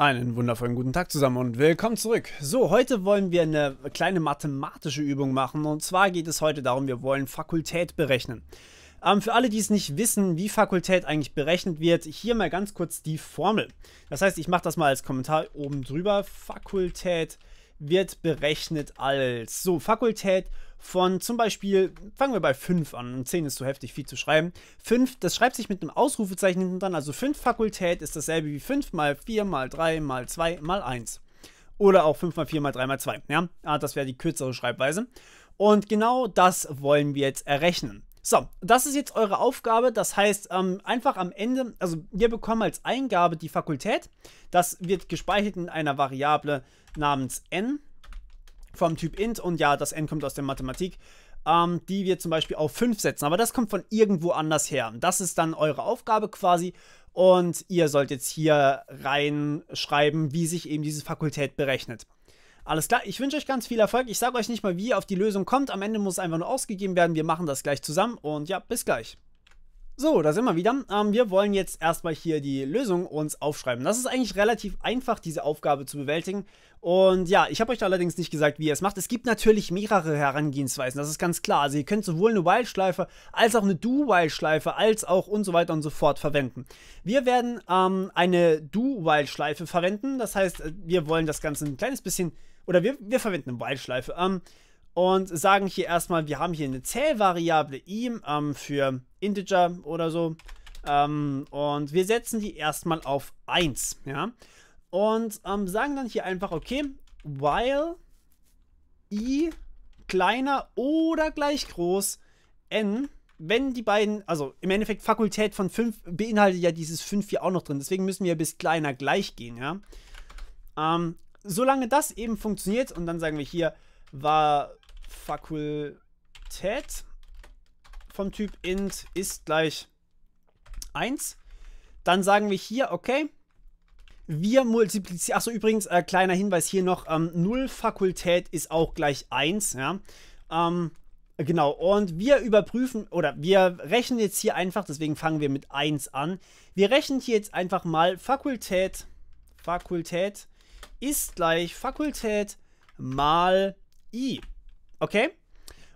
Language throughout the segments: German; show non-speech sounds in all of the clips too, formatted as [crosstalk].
Einen wundervollen guten Tag zusammen und willkommen zurück. So, heute wollen wir eine kleine mathematische Übung machen und zwar geht es heute darum, wir wollen Fakultät berechnen. Ähm, für alle, die es nicht wissen, wie Fakultät eigentlich berechnet wird, hier mal ganz kurz die Formel. Das heißt, ich mache das mal als Kommentar oben drüber. Fakultät wird berechnet als so Fakultät von zum Beispiel, fangen wir bei 5 an, 10 ist zu so heftig viel zu schreiben. 5, das schreibt sich mit einem Ausrufezeichen hinten dran, also 5 Fakultät ist dasselbe wie 5 mal 4 mal 3 mal 2 mal 1. Oder auch 5 mal 4 mal 3 mal 2, ja, ah, das wäre die kürzere Schreibweise. Und genau das wollen wir jetzt errechnen. So, das ist jetzt eure Aufgabe. Das heißt, ähm, einfach am Ende, also wir bekommen als Eingabe die Fakultät. Das wird gespeichert in einer Variable namens n vom Typ int. Und ja, das n kommt aus der Mathematik. Ähm, die wir zum Beispiel auf 5 setzen. Aber das kommt von irgendwo anders her. Das ist dann eure Aufgabe quasi. Und ihr sollt jetzt hier reinschreiben, wie sich eben diese Fakultät berechnet. Alles klar, ich wünsche euch ganz viel Erfolg. Ich sage euch nicht mal, wie ihr auf die Lösung kommt. Am Ende muss es einfach nur ausgegeben werden. Wir machen das gleich zusammen und ja, bis gleich. So, da sind wir wieder. Ähm, wir wollen jetzt erstmal hier die Lösung uns aufschreiben. Das ist eigentlich relativ einfach, diese Aufgabe zu bewältigen. Und ja, ich habe euch allerdings nicht gesagt, wie ihr es macht. Es gibt natürlich mehrere Herangehensweisen, das ist ganz klar. Also ihr könnt sowohl eine While-Schleife als auch eine Do-While-Schleife als auch und so weiter und so fort verwenden. Wir werden ähm, eine Do-While-Schleife verwenden. Das heißt, wir wollen das Ganze ein kleines bisschen, oder wir, wir verwenden eine While-Schleife. Ähm, und sagen hier erstmal, wir haben hier eine Zählvariable i ähm, für Integer oder so. Ähm, und wir setzen die erstmal auf 1. Ja? Und ähm, sagen dann hier einfach, okay, while i kleiner oder gleich groß n, wenn die beiden, also im Endeffekt Fakultät von 5 beinhaltet ja dieses 5 hier auch noch drin. Deswegen müssen wir bis kleiner gleich gehen. Ja? Ähm, solange das eben funktioniert und dann sagen wir hier, war Fakultät vom Typ int ist gleich 1. Dann sagen wir hier, okay, wir multiplizieren, achso übrigens, äh, kleiner Hinweis hier noch, ähm, 0 Fakultät ist auch gleich 1, ja. Ähm, genau, und wir überprüfen, oder wir rechnen jetzt hier einfach, deswegen fangen wir mit 1 an. Wir rechnen hier jetzt einfach mal Fakultät, Fakultät ist gleich Fakultät mal i. Okay?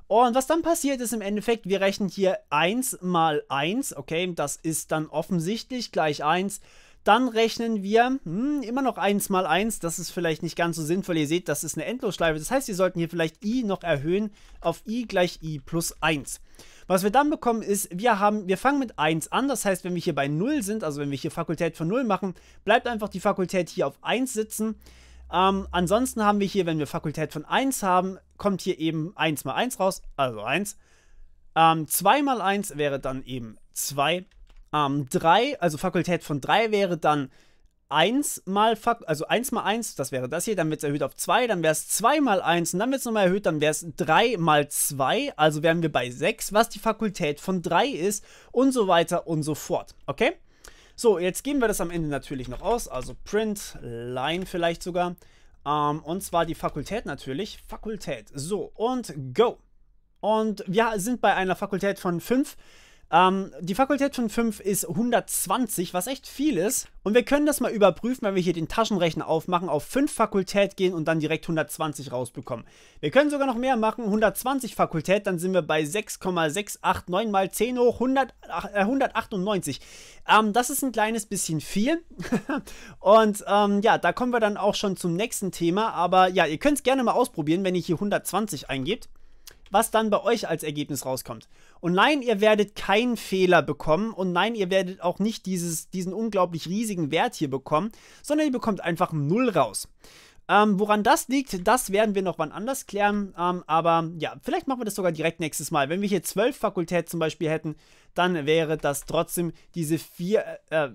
Und was dann passiert ist im Endeffekt, wir rechnen hier 1 mal 1, okay, das ist dann offensichtlich gleich 1. Dann rechnen wir hm, immer noch 1 mal 1, das ist vielleicht nicht ganz so sinnvoll, ihr seht, das ist eine Endlosschleife, das heißt, wir sollten hier vielleicht i noch erhöhen auf i gleich i plus 1. Was wir dann bekommen ist, wir haben, wir fangen mit 1 an, das heißt, wenn wir hier bei 0 sind, also wenn wir hier Fakultät von 0 machen, bleibt einfach die Fakultät hier auf 1 sitzen. Ähm, ansonsten haben wir hier, wenn wir Fakultät von 1 haben, kommt hier eben 1 mal 1 raus, also 1. Ähm, 2 mal 1 wäre dann eben 2. Ähm, 3, also Fakultät von 3 wäre dann 1 mal, Fak also 1 mal 1, das wäre das hier, dann wird es erhöht auf 2, dann wäre es 2 mal 1 und dann wird es nochmal erhöht, dann wäre es 3 mal 2, also wären wir bei 6, was die Fakultät von 3 ist und so weiter und so fort, okay? So, jetzt geben wir das am Ende natürlich noch aus, also Print, Line vielleicht sogar. Ähm, und zwar die Fakultät natürlich. Fakultät. So, und Go. Und wir sind bei einer Fakultät von 5. Ähm, die Fakultät von 5 ist 120, was echt viel ist. Und wir können das mal überprüfen, wenn wir hier den Taschenrechner aufmachen, auf 5 Fakultät gehen und dann direkt 120 rausbekommen. Wir können sogar noch mehr machen, 120 Fakultät, dann sind wir bei 6,689 mal 10 hoch 100, äh, 198. Ähm, das ist ein kleines bisschen viel. [laughs] und ähm, ja, da kommen wir dann auch schon zum nächsten Thema. Aber ja, ihr könnt es gerne mal ausprobieren, wenn ihr hier 120 eingebt was dann bei euch als Ergebnis rauskommt. Und nein, ihr werdet keinen Fehler bekommen und nein, ihr werdet auch nicht dieses, diesen unglaublich riesigen Wert hier bekommen, sondern ihr bekommt einfach Null raus. Ähm, woran das liegt, das werden wir noch wann anders klären. Ähm, aber ja, vielleicht machen wir das sogar direkt nächstes Mal. Wenn wir hier zwölf Fakultät zum Beispiel hätten, dann wäre das trotzdem diese vier. Äh, äh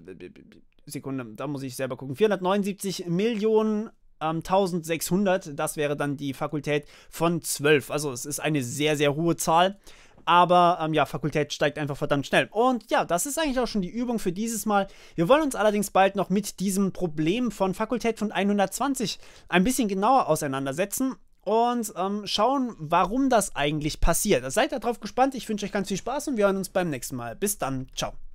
Sekunde, da muss ich selber gucken. 479 Millionen ähm, 1600. Das wäre dann die Fakultät von 12. Also es ist eine sehr, sehr hohe Zahl. Aber ähm, ja, Fakultät steigt einfach verdammt schnell. Und ja, das ist eigentlich auch schon die Übung für dieses Mal. Wir wollen uns allerdings bald noch mit diesem Problem von Fakultät von 120 ein bisschen genauer auseinandersetzen und ähm, schauen, warum das eigentlich passiert. Seid darauf gespannt. Ich wünsche euch ganz viel Spaß und wir hören uns beim nächsten Mal. Bis dann. Ciao.